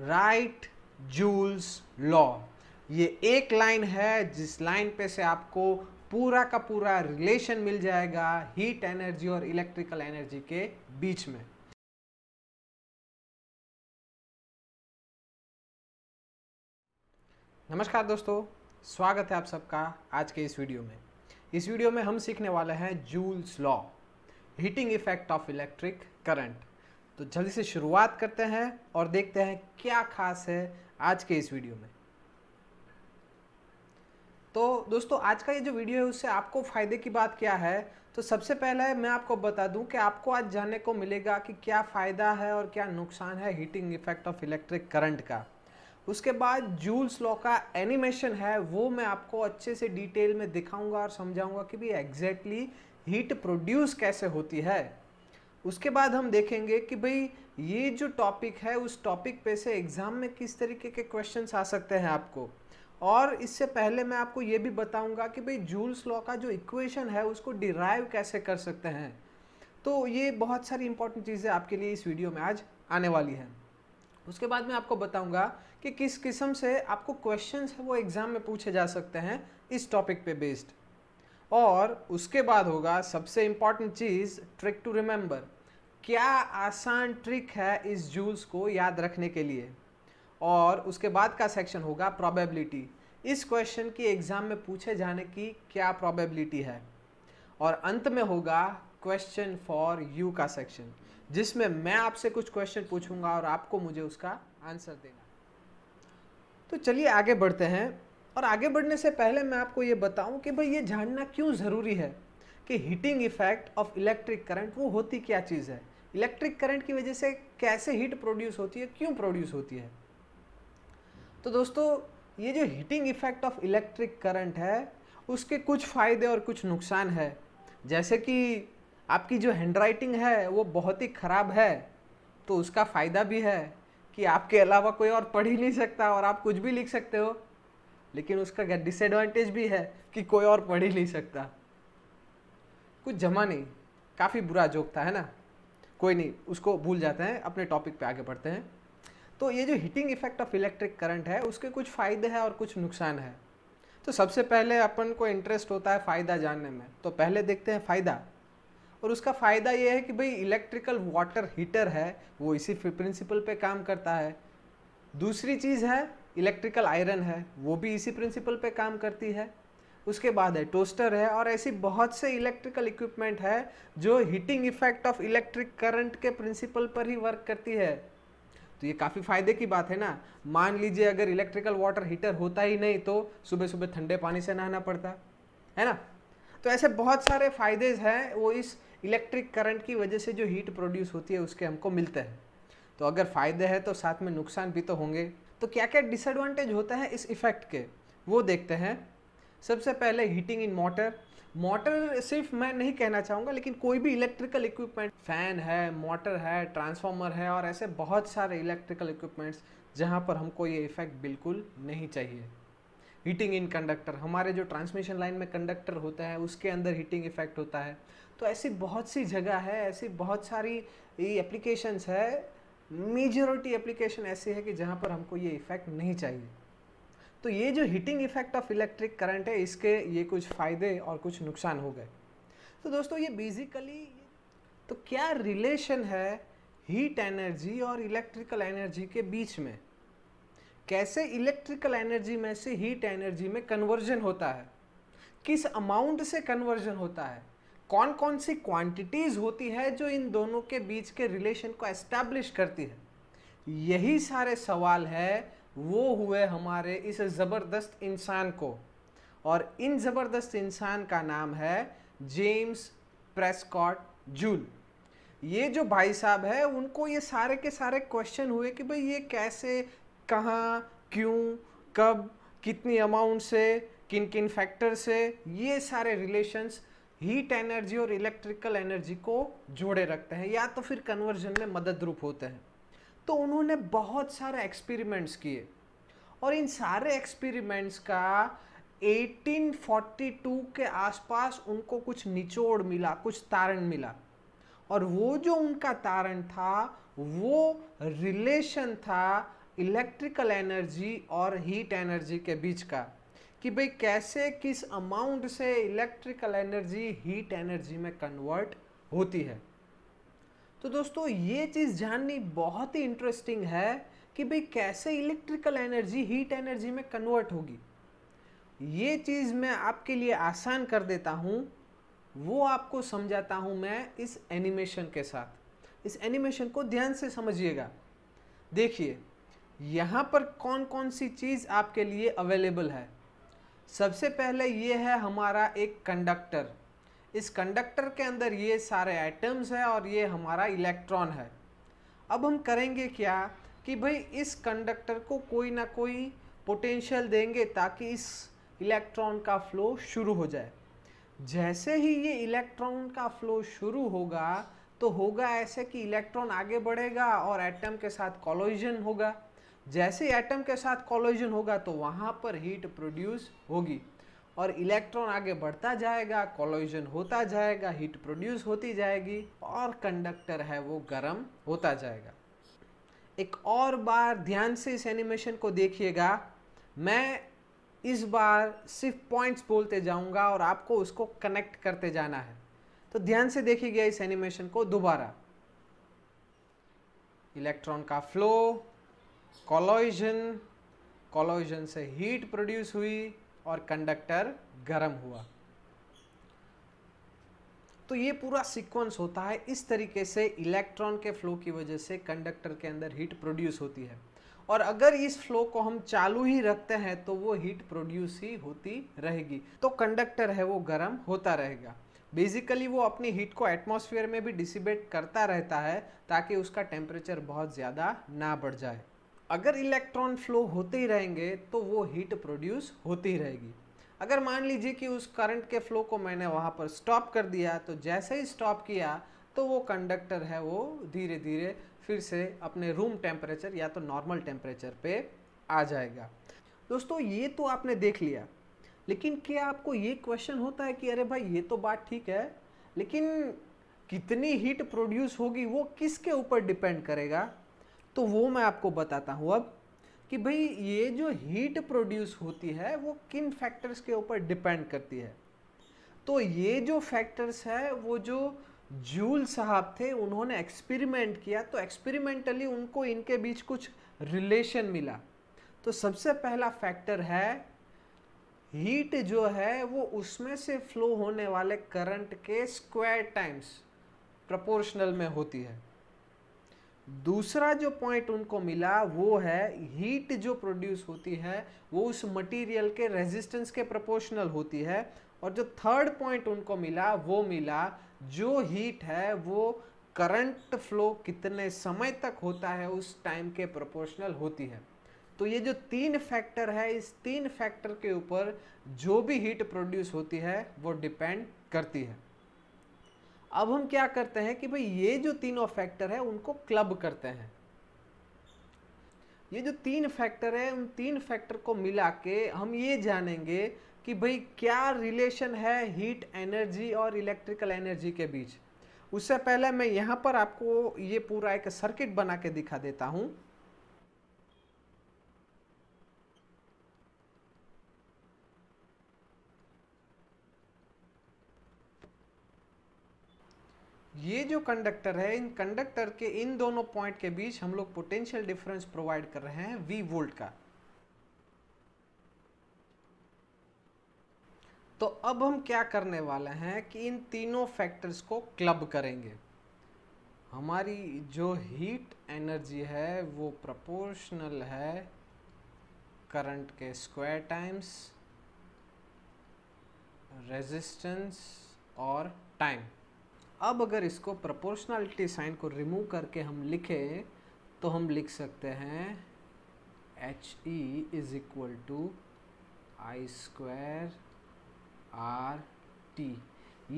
right joules law ये एक line है जिस लाइन पे से आपको पूरा का पूरा रिलेशन मिल जाएगा हीट एनर्जी और इलेक्ट्रिकल एनर्जी के बीच में नमस्कार दोस्तों स्वागत है आप सबका आज के इस वीडियो में इस वीडियो में हम सीखने वाले हैं Joule's law heating effect of electric current तो जल्दी से शुरुआत करते हैं और देखते हैं क्या खास है आज के इस वीडियो में तो दोस्तों आज का ये जो वीडियो है उससे आपको फ़ायदे की बात क्या है तो सबसे पहले मैं आपको बता दूं कि आपको आज जानने को मिलेगा कि क्या फ़ायदा है और क्या नुकसान है heating effect of electric current का उसके बाद जूल्स लॉ का एनिमेशन है वो मैं आपको अच्छे से डिटेल में दिखाऊंगा और समझाऊंगा कि भी एग्जैक्टली हीट प्रोड्यूस कैसे होती है उसके बाद हम देखेंगे कि भाई ये जो टॉपिक है उस टॉपिक पे से एग्ज़ाम में किस तरीके के क्वेश्चंस आ सकते हैं आपको और इससे पहले मैं आपको ये भी बताऊंगा कि भाई जूल्स लॉ का जो इक्वेशन है उसको डिराइव कैसे कर सकते हैं तो ये बहुत सारी इंपॉर्टेंट चीज़ें आपके लिए इस वीडियो में आज आने वाली हैं उसके बाद मैं आपको बताऊंगा कि किस किस्म से आपको क्वेश्चंस है वो एग्ज़ाम में पूछे जा सकते हैं इस टॉपिक पे बेस्ड और उसके बाद होगा सबसे इम्पॉर्टेंट चीज़ ट्रिक टू रिमेंबर क्या आसान ट्रिक है इस जूस को याद रखने के लिए और उसके बाद का सेक्शन होगा प्रोबेबिलिटी इस क्वेश्चन की एग्ज़ाम में पूछे जाने की क्या प्रोबेबिलिटी है और अंत में होगा क्वेश्चन फॉर यू का सेक्शन जिसमें मैं आपसे कुछ क्वेश्चन पूछूंगा और आपको मुझे उसका आंसर देना तो चलिए आगे बढ़ते हैं और आगे बढ़ने से पहले मैं आपको ये बताऊं कि भाई ये जानना क्यों ज़रूरी है कि heating effect of electric current वो होती क्या चीज़ है इलेक्ट्रिक करंट की वजह से कैसे हीट प्रोड्यूस होती है क्यों प्रोड्यूस होती है तो दोस्तों ये जो heating effect of electric current है उसके कुछ फ़ायदे और कुछ नुकसान है जैसे कि आपकी जो हैंड राइटिंग है वो बहुत ही ख़राब है तो उसका फ़ायदा भी है कि आपके अलावा कोई और पढ़ ही नहीं सकता और आप कुछ भी लिख सकते हो लेकिन उसका डिसएडवांटेज भी है कि कोई और पढ़ ही नहीं सकता कुछ जमा नहीं काफ़ी बुरा जोक था है ना कोई नहीं उसको भूल जाते हैं अपने टॉपिक पे आगे बढ़ते हैं तो ये जो heating effect of electric current है उसके कुछ फ़ायदे हैं और कुछ नुकसान है तो सबसे पहले अपन को इंटरेस्ट होता है फ़ायदा जानने में तो पहले देखते हैं फ़ायदा और उसका फ़ायदा ये है कि भाई इलेक्ट्रिकल वाटर हीटर है वो इसी प्रिंसिपल पे काम करता है दूसरी चीज़ है इलेक्ट्रिकल आयरन है वो भी इसी प्रिंसिपल पे काम करती है उसके बाद है टोस्टर है और ऐसी बहुत से इलेक्ट्रिकल इक्विपमेंट है जो heating effect of electric current के प्रिंसिपल पर ही वर्क करती है तो ये काफ़ी फायदे की बात है ना मान लीजिए अगर इलेक्ट्रिकल वाटर हीटर होता ही नहीं तो सुबह सुबह ठंडे पानी से नहाना पड़ता है ना तो ऐसे बहुत सारे फायदे हैं वो इस इलेक्ट्रिक करंट की वजह से जो हीट प्रोड्यूस होती है उसके हमको मिलते हैं तो अगर फ़ायदे हैं तो साथ में नुकसान भी तो होंगे तो क्या क्या डिसएडवांटेज होता है इस इफ़ेक्ट के वो देखते हैं सबसे पहले हीटिंग इन मोटर मोटर सिर्फ मैं नहीं कहना चाहूँगा लेकिन कोई भी इलेक्ट्रिकल इक्विपमेंट फ़ैन है मोटर है ट्रांसफार्मर है और ऐसे बहुत सारे इलेक्ट्रिकल इक्विपमेंट्स जहाँ पर हमको ये इफ़ेक्ट बिल्कुल नहीं चाहिए हीटिंग इन कंडक्टर हमारे जो ट्रांसमिशन लाइन में कंडक्टर होता है उसके अंदर हीटिंग इफेक्ट होता है तो ऐसी बहुत सी जगह है ऐसी बहुत सारी एप्लीकेशंस है मेजोरिटी एप्लीकेशन ऐसे है कि जहाँ पर हमको ये इफेक्ट नहीं चाहिए तो ये जो heating effect of electric current है इसके ये कुछ फ़ायदे और कुछ नुकसान हो गए तो दोस्तों ये बेसिकली तो क्या रिलेशन है हीट एनर्जी और इलेक्ट्रिकल एनर्जी के बीच में कैसे इलेक्ट्रिकल एनर्जी में से हीट एनर्जी में कन्वर्जन होता है किस अमाउंट से कन्वर्जन होता है कौन कौन सी क्वांटिटीज होती है जो इन दोनों के बीच के रिलेशन को एस्टैब्लिश करती है यही सारे सवाल है वो हुए हमारे इस ज़बरदस्त इंसान को और इन ज़बरदस्त इंसान का नाम है जेम्स प्रेस्कॉट जूल ये जो भाई साहब है उनको ये सारे के सारे क्वेश्चन हुए कि भाई ये कैसे कहाँ क्यों कब कितनी अमाउंट से किन किन फैक्टर से ये सारे रिलेशंस हीट एनर्जी और इलेक्ट्रिकल एनर्जी को जोड़े रखते हैं या तो फिर कन्वर्जन में मदद रूप होते हैं तो उन्होंने बहुत सारे एक्सपेरिमेंट्स किए और इन सारे एक्सपेरिमेंट्स का 1842 के आसपास उनको कुछ निचोड़ मिला कुछ तारण मिला और वो जो उनका तारण था वो रिलेशन था इलेक्ट्रिकल एनर्जी और हीट एनर्जी के बीच का कि भाई कैसे किस अमाउंट से इलेक्ट्रिकल एनर्जी हीट एनर्जी में कन्वर्ट होती है तो दोस्तों ये चीज़ जाननी बहुत ही इंटरेस्टिंग है कि भाई कैसे इलेक्ट्रिकल एनर्जी हीट एनर्जी में कन्वर्ट होगी ये चीज़ मैं आपके लिए आसान कर देता हूँ वो आपको समझाता हूँ मैं इस एनिमेशन के साथ इस एनिमेशन को ध्यान से समझिएगा देखिए यहाँ पर कौन कौन सी चीज़ आपके लिए अवेलेबल है सबसे पहले ये है हमारा एक कंडक्टर इस कंडक्टर के अंदर ये सारे आइटम्स हैं और ये हमारा इलेक्ट्रॉन है अब हम करेंगे क्या कि भाई इस कंडक्टर को कोई ना कोई पोटेंशियल देंगे ताकि इस इलेक्ट्रॉन का फ्लो शुरू हो जाए जैसे ही ये इलेक्ट्रॉन का फ्लो शुरू होगा तो होगा ऐसे कि इलेक्ट्रॉन आगे बढ़ेगा और एटम के साथ कॉलोजन होगा जैसे एटम के साथ कॉलोजन होगा तो वहाँ पर हीट प्रोड्यूस होगी और इलेक्ट्रॉन आगे बढ़ता जाएगा कॉलोजन होता जाएगा हीट प्रोड्यूस होती जाएगी और कंडक्टर है वो गर्म होता जाएगा एक और बार ध्यान से इस एनिमेशन को देखिएगा मैं इस बार सिर्फ पॉइंट्स बोलते जाऊंगा और आपको उसको कनेक्ट करते जाना है तो ध्यान से देखिएगा इस एनिमेशन को दोबारा इलेक्ट्रॉन का फ्लो कॉलोइजन कॉलोइजन से हीट प्रोड्यूस हुई और कंडक्टर गर्म हुआ तो ये पूरा सीक्वेंस होता है इस तरीके से इलेक्ट्रॉन के फ्लो की वजह से कंडक्टर के अंदर हीट प्रोड्यूस होती है और अगर इस फ्लो को हम चालू ही रखते हैं तो वो हीट प्रोड्यूस ही होती रहेगी तो कंडक्टर है वो गर्म होता रहेगा बेसिकली वो अपनी हीट को एटमॉस्फेयर में भी डिसिबेट करता रहता है ताकि उसका टेम्परेचर बहुत ज़्यादा ना बढ़ जाए अगर इलेक्ट्रॉन फ्लो होते ही रहेंगे तो वो हीट प्रोड्यूस होती रहेगी अगर मान लीजिए कि उस करंट के फ्लो को मैंने वहाँ पर स्टॉप कर दिया तो जैसे ही स्टॉप किया तो वो कंडक्टर है वो धीरे धीरे फिर से अपने रूम टेम्परेचर या तो नॉर्मल टेम्परेचर पे आ जाएगा दोस्तों ये तो आपने देख लिया लेकिन क्या आपको ये क्वेश्चन होता है कि अरे भाई ये तो बात ठीक है लेकिन कितनी हीट प्रोड्यूस होगी वो किसके ऊपर डिपेंड करेगा तो वो मैं आपको बताता हूँ अब कि भाई ये जो हीट प्रोड्यूस होती है वो किन फैक्टर्स के ऊपर डिपेंड करती है तो ये जो फैक्टर्स है वो जो जूल साहब थे उन्होंने एक्सपेरिमेंट किया तो एक्सपेरिमेंटली उनको इनके बीच कुछ रिलेशन मिला तो सबसे पहला फैक्टर है हीट जो है वो उसमें से फ्लो होने वाले करंट के स्क्वायर टाइम्स प्रपोर्शनल में होती है दूसरा जो पॉइंट उनको मिला वो है हीट जो प्रोड्यूस होती है वो उस मटेरियल के रेजिस्टेंस के प्रोपोर्शनल होती है और जो थर्ड पॉइंट उनको मिला वो मिला जो हीट है वो करंट फ्लो कितने समय तक होता है उस टाइम के प्रोपोर्शनल होती है तो ये जो तीन फैक्टर है इस तीन फैक्टर के ऊपर जो भी हीट प्रोड्यूस होती है वो डिपेंड करती है अब हम क्या करते हैं कि भाई ये जो तीनों फैक्टर है उनको क्लब करते हैं ये जो तीन फैक्टर है उन तीन फैक्टर को मिला के हम ये जानेंगे कि भाई क्या रिलेशन है हीट एनर्जी और इलेक्ट्रिकल एनर्जी के बीच उससे पहले मैं यहाँ पर आपको ये पूरा एक सर्किट बना के दिखा देता हूँ ये जो कंडक्टर है इन कंडक्टर के इन दोनों पॉइंट के बीच हम लोग पोटेंशियल डिफरेंस प्रोवाइड कर रहे हैं वी वोल्ट का तो अब हम क्या करने वाले हैं कि इन तीनों फैक्टर्स को क्लब करेंगे हमारी जो हीट एनर्जी है वो प्रोपोर्शनल है करंट के स्क्वायर टाइम्स रेजिस्टेंस और टाइम अब अगर इसको प्रपोर्शनलिटी साइन को रिमूव करके हम लिखें तो हम लिख सकते हैं H E is equal to I square R T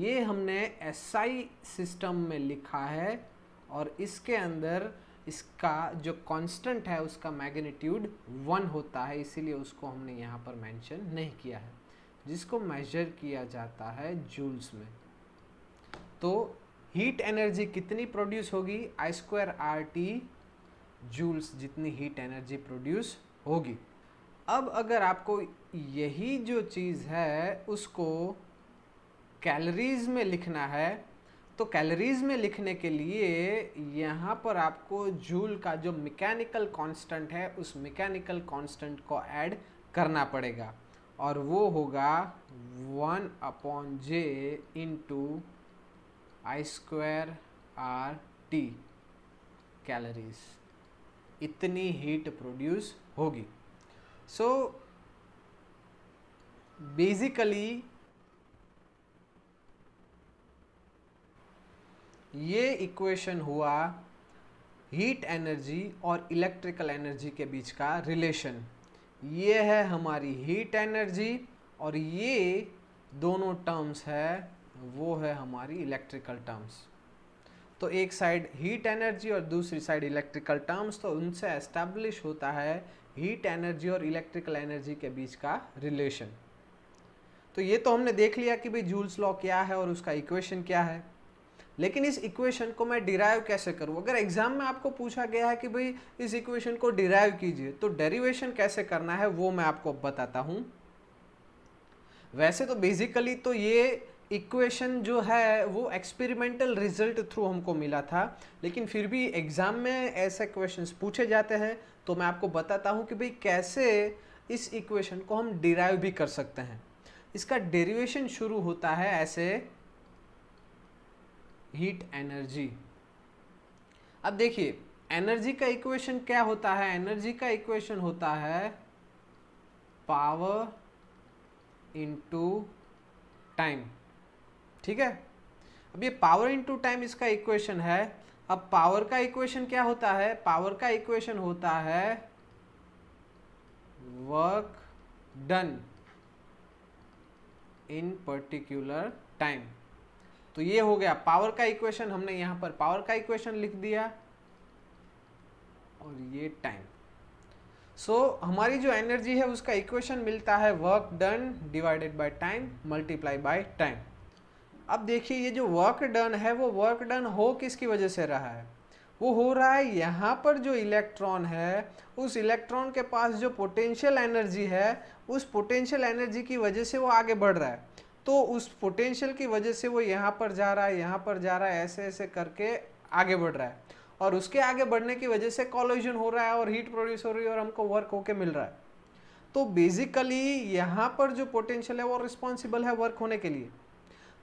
ये हमने एस आई सिस्टम में लिखा है और इसके अंदर इसका जो कांस्टेंट है उसका मैग्नीट्यूड वन होता है इसीलिए उसको हमने यहाँ पर मेंशन नहीं किया है जिसको मेजर किया जाता है जूल्स में तो हीट एनर्जी कितनी प्रोड्यूस होगी I square R T joules जितनी हीट एनर्जी प्रोड्यूस होगी अब अगर आपको यही जो चीज़ है उसको कैलरीज में लिखना है तो कैलरीज में लिखने के लिए यहाँ पर आपको जूल का जो मैकेनिकल कांस्टेंट है उस मैकेनिकल कांस्टेंट को ऐड करना पड़ेगा और वो होगा one upon J into I square R T calories इतनी हीट प्रोड्यूस होगी सो बेसिकली ये इक्वेशन हुआ हीट एनर्जी और इलेक्ट्रिकल एनर्जी के बीच का रिलेशन ये है हमारी हीट एनर्जी और ये दोनों टर्म्स है वो है हमारी इलेक्ट्रिकल टर्म्स तो एक साइड हीट एनर्जी और दूसरी साइड इलेक्ट्रिकल टर्म्स तो उनसे एस्टेब्लिश होता है हीट एनर्जी और इलेक्ट्रिकल एनर्जी के बीच का रिलेशन तो ये तो हमने देख लिया कि भाई जूल्स लॉ क्या है और उसका इक्वेशन क्या है लेकिन इस इक्वेशन को मैं डिराइव कैसे करूँ अगर एग्जाम में आपको पूछा गया है कि भाई इस इक्वेशन को डिराइव कीजिए तो डेरिवेशन कैसे करना है वो मैं आपको बताता हूँ वैसे तो बेसिकली तो ये इक्वेशन जो है वो एक्सपेरिमेंटल रिजल्ट थ्रू हमको मिला था लेकिन फिर भी एग्ज़ाम में ऐसे क्वेश्चंस पूछे जाते हैं तो मैं आपको बताता हूँ कि भाई कैसे इस इक्वेशन को हम डिराइव भी कर सकते हैं इसका डेरिवेशन शुरू होता है ऐसे हीट एनर्जी अब देखिए एनर्जी का इक्वेशन क्या होता है एनर्जी का इक्वेशन होता है पावर इनटू टाइम ठीक है अब ये पावर इनटू टाइम इसका इक्वेशन है अब पावर का इक्वेशन क्या होता है पावर का इक्वेशन होता है work done in particular time तो ये हो गया पावर का इक्वेशन हमने यहां पर पावर का इक्वेशन लिख दिया और ये टाइम सो so, हमारी जो एनर्जी है उसका इक्वेशन मिलता है work done divided by time multiply by time अब देखिए ये जो वर्क डन है वो वर्क डन हो किसकी वजह से रहा है वो हो रहा है यहाँ पर जो इलेक्ट्रॉन है उस इलेक्ट्रॉन के पास जो पोटेंशियल एनर्जी है उस पोटेंशियल एनर्जी की वजह से वो आगे बढ़ रहा है तो उस पोटेंशियल की वजह से वो यहाँ पर जा रहा है यहाँ पर जा रहा है ऐसे ऐसे करके आगे बढ़ रहा है और उसके आगे बढ़ने की वजह से कॉलोजन हो रहा है और हीट प्रोड्यूस हो रही है और हमको वर्क होके मिल रहा है तो बेसिकली यहाँ पर जो पोटेंशियल है वो रिस्पॉन्सिबल है वर्क होने के लिए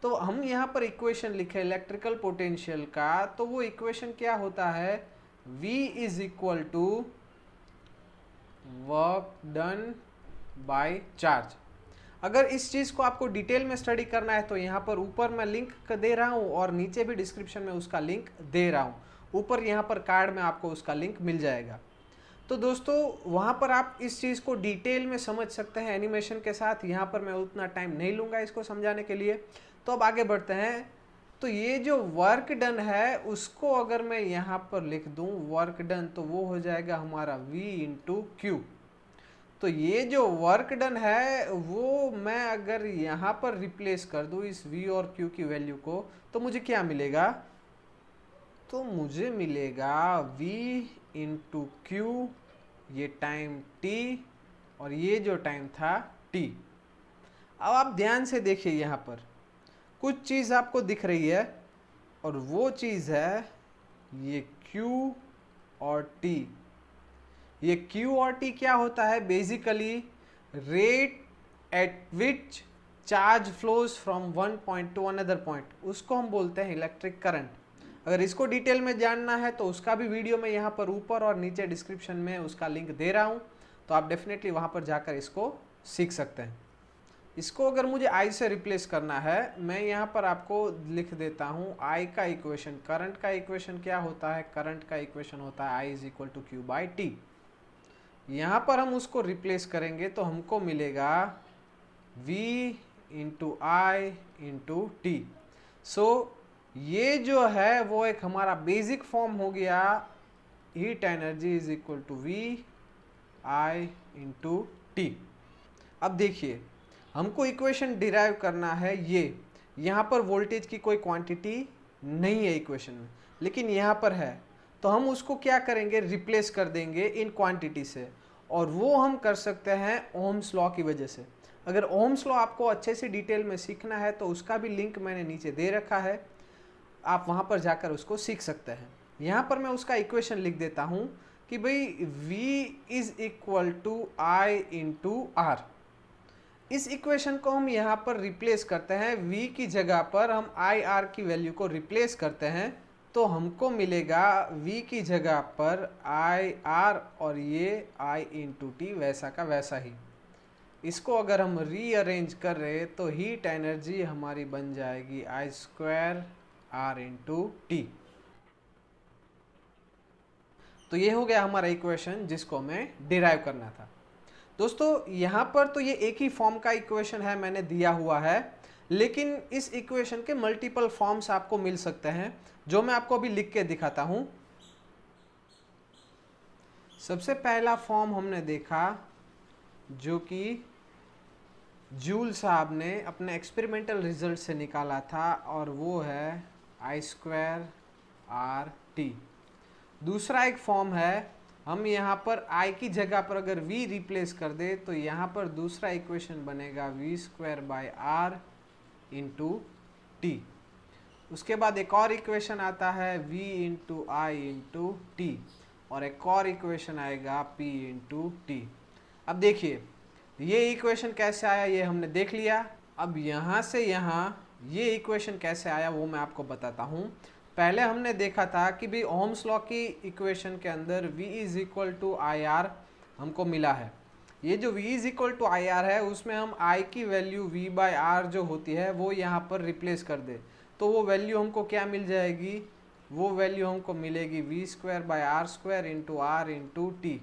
तो हम यहाँ पर इक्वेशन लिखे इलेक्ट्रिकल पोटेंशियल का तो वो इक्वेशन क्या होता है V is equal to work done by charge अगर इस चीज़ को आपको डिटेल में स्टडी करना है तो यहाँ पर ऊपर मैं लिंक दे रहा हूँ और नीचे भी डिस्क्रिप्शन में उसका लिंक दे रहा हूँ ऊपर यहाँ पर कार्ड में आपको उसका लिंक मिल जाएगा तो दोस्तों वहाँ पर आप इस चीज़ को डिटेल में समझ सकते हैं एनिमेशन के साथ यहाँ पर मैं उतना टाइम नहीं लूँगा इसको समझाने के लिए तो अब आगे बढ़ते हैं तो ये जो वर्क डन है उसको अगर मैं यहाँ पर लिख दूँ वर्क डन तो वो हो जाएगा हमारा V इंटू क्यू तो ये जो वर्क डन है वो मैं अगर यहाँ पर रिप्लेस कर दूँ इस V और Q की वैल्यू को तो मुझे क्या मिलेगा तो मुझे मिलेगा V इंटू क्यू ये टाइम T और ये जो टाइम था T अब आप ध्यान से देखिए यहाँ पर कुछ चीज़ आपको दिख रही है और वो चीज़ है ये Q और T ये Q और T क्या होता है basically rate at which charge flows from one point to another point उसको हम बोलते हैं इलेक्ट्रिक करंट अगर इसको डिटेल में जानना है तो उसका भी वीडियो मैं यहाँ पर ऊपर और नीचे डिस्क्रिप्शन में उसका लिंक दे रहा हूँ तो आप डेफिनेटली वहाँ पर जाकर इसको सीख सकते हैं इसको अगर मुझे आई से रिप्लेस करना है मैं यहाँ पर आपको लिख देता हूँ आई का इक्वेशन करंट का इक्वेशन क्या होता है करंट का इक्वेशन होता है I is equal to Q by T यहाँ पर हम उसको रिप्लेस करेंगे तो हमको मिलेगा V into I into T so ये जो है वो एक हमारा बेसिक फॉर्म हो गया heat energy is equal to V I into T अब देखिए हमको इक्वेशन डिराइव करना है ये यहाँ पर वोल्टेज की कोई क्वांटिटी नहीं है इक्वेशन में लेकिन यहाँ पर है तो हम उसको क्या करेंगे रिप्लेस कर देंगे इन क्वांटिटी से और वो हम कर सकते हैं ओम्स लॉ की वजह से अगर ओम्स लॉ आपको अच्छे से डिटेल में सीखना है तो उसका भी लिंक मैंने नीचे दे रखा है आप वहाँ पर जाकर उसको सीख सकते हैं यहाँ पर मैं उसका इक्वेशन लिख देता हूँ कि भाई V is equal to I into R इस इक्वेशन को हम यहाँ पर रिप्लेस करते हैं v की जगह पर हम आई आर की वैल्यू को रिप्लेस करते हैं तो हमको मिलेगा v की जगह पर आई आर और ये i इंटू टी वैसा का वैसा ही इसको अगर हम रीअरेंज कर रहे तो हीट एनर्जी हमारी बन जाएगी I square R to T तो ये हो गया हमारा इक्वेशन जिसको हमें डिराइव करना था दोस्तों यहाँ पर तो ये एक ही फॉर्म का इक्वेशन है मैंने दिया हुआ है लेकिन इस इक्वेशन के मल्टीपल फॉर्म्स आपको मिल सकते हैं जो मैं आपको अभी लिख के दिखाता हूँ सबसे पहला फॉर्म हमने देखा जो कि जूल साहब ने अपने एक्सपेरिमेंटल रिजल्ट से निकाला था और वो है आई स्क्वायर आर टी दूसरा एक फॉर्म है हम यहाँ पर आई की जगह पर अगर v रिप्लेस कर दे तो यहाँ पर दूसरा इक्वेशन बनेगा V square by R into T उसके बाद एक और इक्वेशन आता है v into I into T और एक और इक्वेशन आएगा p इंटू टी अब देखिए ये इक्वेशन कैसे आया ये हमने देख लिया अब यहाँ से यहाँ ये इक्वेशन कैसे आया वो मैं आपको बताता हूँ पहले हमने देखा था कि भाई ओम्स लॉ की इक्वेशन के अंदर V is equal to I R हमको मिला है ये जो V is equal to I R है उसमें हम I की वैल्यू V बाई आर जो होती है वो यहाँ पर रिप्लेस कर दे तो वो वैल्यू हमको क्या मिल जाएगी वो वैल्यू हमको मिलेगी V square by R square into R into T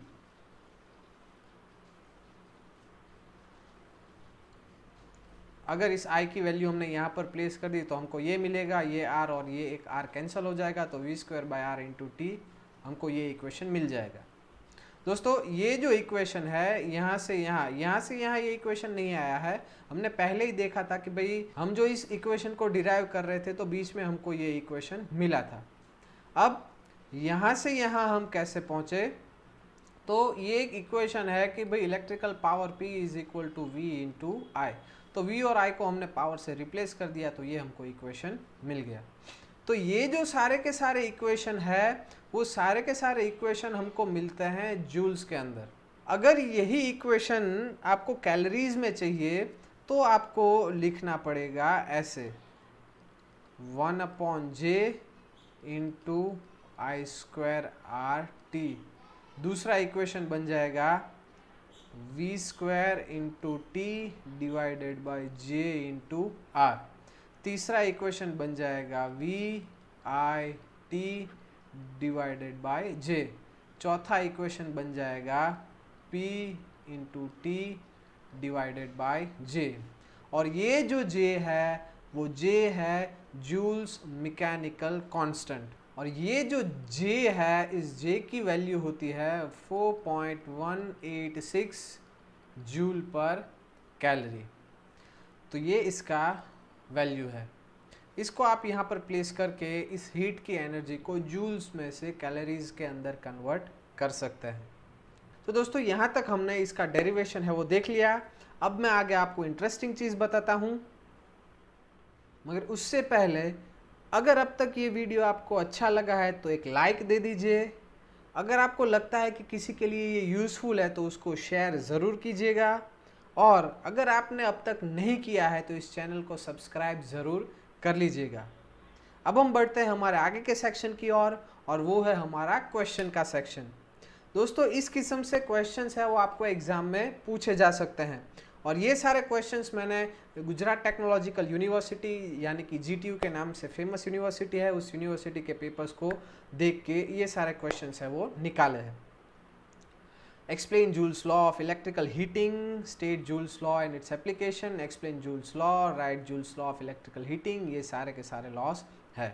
अगर इस आई की वैल्यू हमने यहाँ पर प्लेस कर दी तो हमको ये मिलेगा ये आर और ये एक आर कैंसिल हो जाएगा तो V square by R into T हमको ये इक्वेशन मिल जाएगा दोस्तों ये जो इक्वेशन है यहाँ से यहाँ यहाँ से यहाँ ये इक्वेशन नहीं आया है हमने पहले ही देखा था कि भाई हम जो इस इक्वेशन को डिराइव कर रहे थे तो बीच में हमको ये इक्वेशन मिला था अब यहाँ से यहाँ हम कैसे पहुँचे तो ये एक इक्वेशन है कि भाई electrical power P is equal to V into I तो वी और आई को हमने पावर से रिप्लेस कर दिया तो ये हमको इक्वेशन मिल गया तो ये जो सारे के सारे इक्वेशन है वो सारे के सारे इक्वेशन हमको मिलते हैं जूल्स के अंदर अगर यही इक्वेशन आपको कैलरीज में चाहिए तो आपको लिखना पड़ेगा ऐसे one upon J into I square R T दूसरा इक्वेशन बन जाएगा V square into T divided by J into R तीसरा इक्वेशन बन जाएगा V I T divided by J चौथा इक्वेशन बन जाएगा P into T divided by J और ये जो जे है वो जे है जूल्स मैकेनिकल कांस्टेंट और ये जो J है इस J की वैल्यू होती है 4.186 जूल पर कैलोरी तो ये इसका वैल्यू है इसको आप यहाँ पर प्लेस करके इस हीट की एनर्जी को जूल्स में से कैलोरीज के अंदर कन्वर्ट कर सकते हैं तो दोस्तों यहाँ तक हमने इसका डेरिवेशन है वो देख लिया अब मैं आगे आपको इंटरेस्टिंग चीज़ बताता हूँ मगर उससे पहले अगर अब तक ये वीडियो आपको अच्छा लगा है तो एक लाइक दे दीजिए अगर आपको लगता है कि किसी के लिए ये यूज़फुल है तो उसको शेयर ज़रूर कीजिएगा और अगर आपने अब तक नहीं किया है तो इस चैनल को सब्सक्राइब ज़रूर कर लीजिएगा अब हम बढ़ते हैं हमारे आगे के सेक्शन की ओर और, और वो है हमारा क्वेश्चन का सेक्शन दोस्तों इस किस्म से क्वेश्चंस है वो आपको एग्ज़ाम में पूछे जा सकते हैं और ये सारे क्वेश्चंस मैंने गुजरात टेक्नोलॉजिकल यूनिवर्सिटी यानी कि जी के नाम से फेमस यूनिवर्सिटी है उस यूनिवर्सिटी के पेपर्स को देख के ये सारे क्वेश्चन है वो निकाले हैं explain Joule's law of electrical heating, state Joule's law and its application, explain Joule's law, write Joule's law of electrical heating, ये सारे के सारे laws है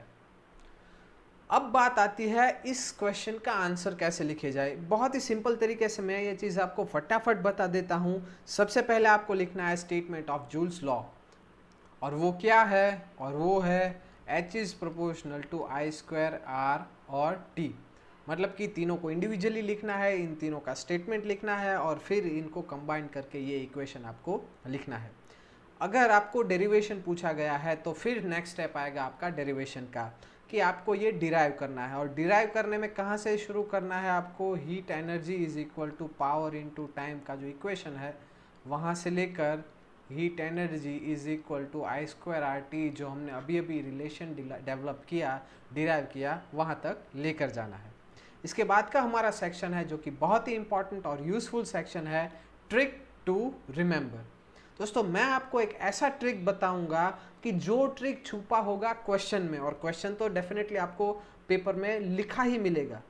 अब बात आती है इस क्वेश्चन का आंसर कैसे लिखे जाए बहुत ही सिंपल तरीके से मैं ये चीज़ आपको फटाफट बता देता हूँ सबसे पहले आपको लिखना है स्टेटमेंट ऑफ जूल्स लॉ और वो क्या है और वो है H is proportional to I square R और टी मतलब कि तीनों को इंडिविजुअली लिखना है इन तीनों का स्टेटमेंट लिखना है और फिर इनको कंबाइन करके ये इक्वेशन आपको लिखना है अगर आपको डेरिवेशन पूछा गया है तो फिर नेक्स्ट स्टेप आएगा आपका डेरिवेशन का कि आपको ये डिराइव करना है और डिराइव करने में कहाँ से शुरू करना है आपको heat energy is equal to power into time का जो इक्वेशन है वहाँ से लेकर heat energy is equal to I square R T जो हमने अभी अभी रिलेशन डेवलप किया डिराइव किया वहाँ तक लेकर जाना है इसके बाद का हमारा सेक्शन है जो कि बहुत ही इंपॉर्टेंट और यूज़फुल सेक्शन है ट्रिक टू रिमेंबर दोस्तों मैं आपको एक ऐसा ट्रिक बताऊंगा कि जो ट्रिक छुपा होगा क्वेश्चन में और क्वेश्चन तो डेफिनेटली आपको पेपर में लिखा ही मिलेगा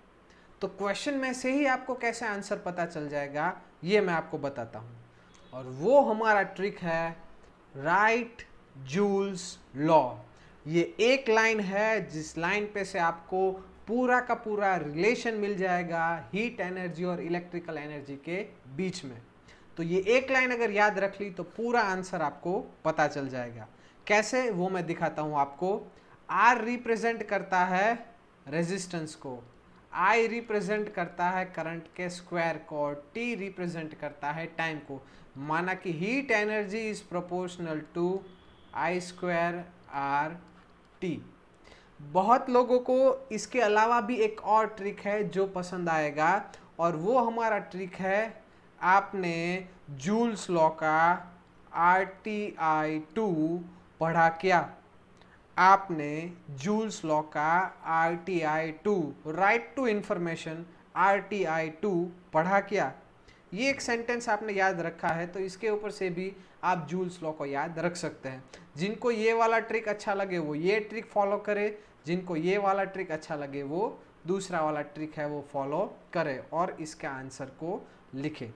तो क्वेश्चन में से ही आपको कैसे आंसर पता चल जाएगा ये मैं आपको बताता हूँ और वो हमारा ट्रिक है राइट जूल्स लॉ ये एक लाइन है जिस लाइन पे से आपको पूरा का पूरा रिलेशन मिल जाएगा हीट एनर्जी और इलेक्ट्रिकल एनर्जी के बीच में तो ये एक लाइन अगर याद रख ली तो पूरा आंसर आपको पता चल जाएगा कैसे वो मैं दिखाता हूँ आपको आर रिप्रेजेंट करता है रेजिस्टेंस को आई रिप्रेजेंट करता है करंट के स्क्वायर को और टी रिप्रेजेंट करता है टाइम को माना कि heat energy is proportional to I square R T बहुत लोगों को इसके अलावा भी एक और ट्रिक है जो पसंद आएगा और वो हमारा ट्रिक है आपने जूल्स लॉ का आर टी आई टू पढ़ा क्या आपने जूल्स लॉ का R T I two right to information R T I two पढ़ा क्या ये एक सेंटेंस आपने याद रखा है तो इसके ऊपर से भी आप जूल्स लॉ को याद रख सकते हैं जिनको ये वाला ट्रिक अच्छा लगे वो ये ट्रिक फॉलो करे जिनको ये वाला ट्रिक अच्छा लगे वो दूसरा वाला ट्रिक है वो फॉलो करे और इसके आंसर को लिखे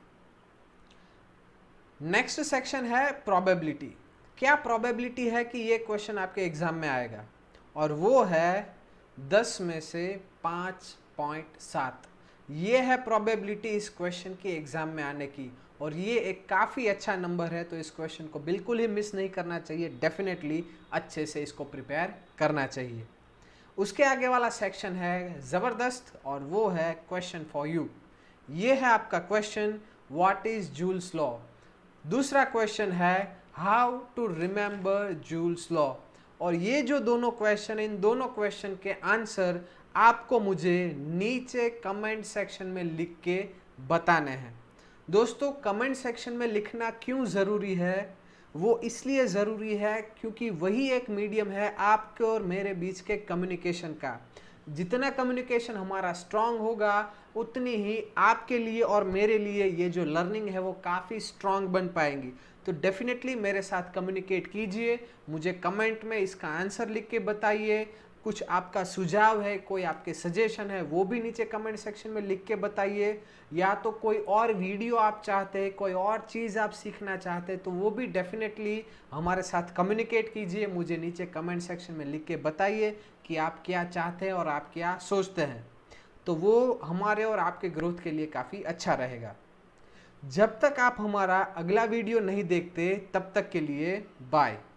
नेक्स्ट सेक्शन है प्रोबेबिलिटी क्या प्रोबेबिलिटी है कि ये क्वेश्चन आपके एग्जाम में आएगा और वो है दस में से पाँच पॉइंट सात ये है प्रोबेबिलिटी इस क्वेश्चन के एग्ज़ाम में आने की और ये एक काफ़ी अच्छा नंबर है तो इस क्वेश्चन को बिल्कुल ही मिस नहीं करना चाहिए डेफिनेटली अच्छे से इसको प्रिपेयर करना चाहिए उसके आगे वाला सेक्शन है ज़बरदस्त और वो है क्वेश्चन फॉर यू ये है आपका question what is Joule's law दूसरा क्वेश्चन है how to remember Joule's law और ये जो दोनों क्वेश्चन इन दोनों क्वेश्चन के आंसर आपको मुझे नीचे कमेंट सेक्शन में लिख के बताने हैं दोस्तों कमेंट सेक्शन में लिखना क्यों ज़रूरी है वो इसलिए ज़रूरी है क्योंकि वही एक मीडियम है आपके और मेरे बीच के कम्युनिकेशन का जितना कम्युनिकेशन हमारा स्ट्रांग होगा उतनी ही आपके लिए और मेरे लिए ये जो लर्निंग है वो काफ़ी स्ट्रांग बन पाएंगी तो डेफिनेटली मेरे साथ कम्युनिकेट कीजिए मुझे कमेंट में इसका आंसर लिख के बताइए कुछ आपका सुझाव है कोई आपके सजेशन है वो भी नीचे कमेंट सेक्शन में लिख के बताइए या तो कोई और वीडियो आप चाहते हैं कोई और चीज़ आप सीखना चाहते हैं तो वो भी डेफिनेटली हमारे साथ कम्युनिकेट कीजिए मुझे नीचे कमेंट सेक्शन में लिख के बताइए कि आप क्या चाहते हैं और आप क्या सोचते हैं तो वो हमारे और आपके ग्रोथ के लिए काफ़ी अच्छा रहेगा जब तक आप हमारा अगला वीडियो नहीं देखते तब तक के लिए बाय